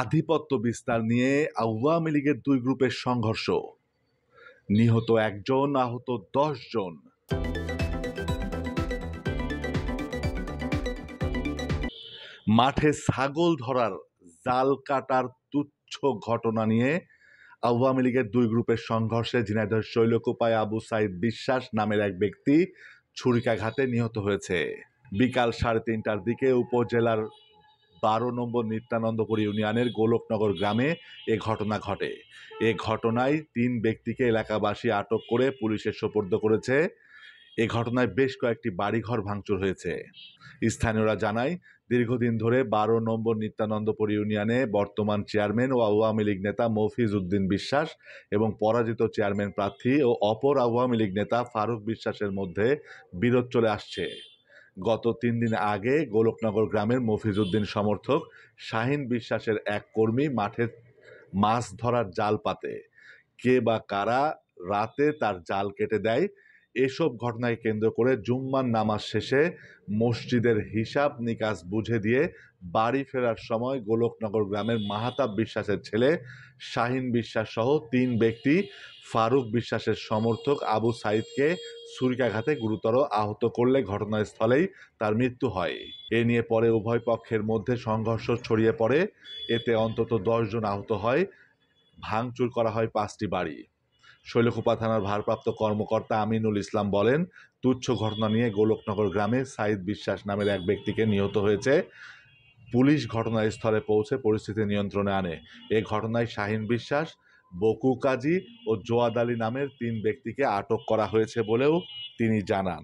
আধিপত্য বিস্তার নিয়ে আওয়ামী লীগের দুই গ্রুপের সংঘর্ষ নিহত একজন আহত জন মাঠে ছাগল ধরার জাল কাটার তুচ্ছ ঘটনা নিয়ে আওয়ামী লীগের দুই গ্রুপের সংঘর্ষে ঝিনাইদহ শৈলকুপায় আবু সাইদ বিশ্বাস নামের এক ব্যক্তি ছুরিকাঘাতে নিহত হয়েছে বিকাল সাড়ে তিনটার দিকে উপজেলার বারো নম্বর নিত্যানন্দপুর ইউনিয়নের গোলকনগর গ্রামে এ ঘটনা ঘটে এ ঘটনায় তিন ব্যক্তিকে এলাকাবাসী আটক করে পুলিশের সোপর্দ করেছে এ ঘটনায় বেশ কয়েকটি বাড়িঘর ভাঙচুর হয়েছে স্থানীয়রা জানায় দীর্ঘদিন ধরে বারো নম্বর নিত্যানন্দপুর ইউনিয়নে বর্তমান চেয়ারম্যান ও আওয়ামী লীগ নেতা মফিজ উদ্দিন বিশ্বাস এবং পরাজিত চেয়ারম্যান প্রার্থী ও অপর আওয়ামী লীগ নেতা ফারুক বিশ্বাসের মধ্যে বিরোধ চলে আসছে গত তিন দিন আগে গোলকনগর গ্রামের মফিজউদ্দিন সমর্থক শাহিন বিশ্বাসের এক কর্মী মাঠে মাছ ধরার জাল পাতে কে বা কারা রাতে তার জাল কেটে দেয় এসব ঘটনাকে কেন্দ্র করে জুম্মার নামাজ শেষে মসজিদের হিসাব নিকাশ বুঝে দিয়ে বাড়ি ফেরার সময় গোলকনগর গ্রামের মাহাতাব বিশ্বাসের ছেলে শাহিন বিশ্বাস সহ তিন ব্যক্তি ফারুক বিশ্বাসের সমর্থক আবু সাইদকে ছুরিকাঘাতে গুরুতর আহত করলে ঘটনাস্থলেই তার মৃত্যু হয় এ নিয়ে পরে উভয় পক্ষের মধ্যে সংঘর্ষ ছড়িয়ে পড়ে এতে অন্তত দশজন আহত হয় ভাঙচুর করা হয় পাঁচটি বাড়ি শৈলকুপা থানার ভারপ্রাপ্ত কর্মকর্তা আমিনুল ইসলাম বলেন তুচ্ছ ঘটনা নিয়ে গোলকনগর গ্রামে সাইদ বিশ্বাস নামের এক ব্যক্তিকে নিহত হয়েছে পুলিশ ঘটনাস্থলে পৌঁছে পরিস্থিতি নিয়ন্ত্রণে আনে এ ঘটনায় শাহিন বিশ্বাস বকু কাজী ও জোয়াদ আলী নামের তিন ব্যক্তিকে আটক করা হয়েছে বলেও তিনি জানান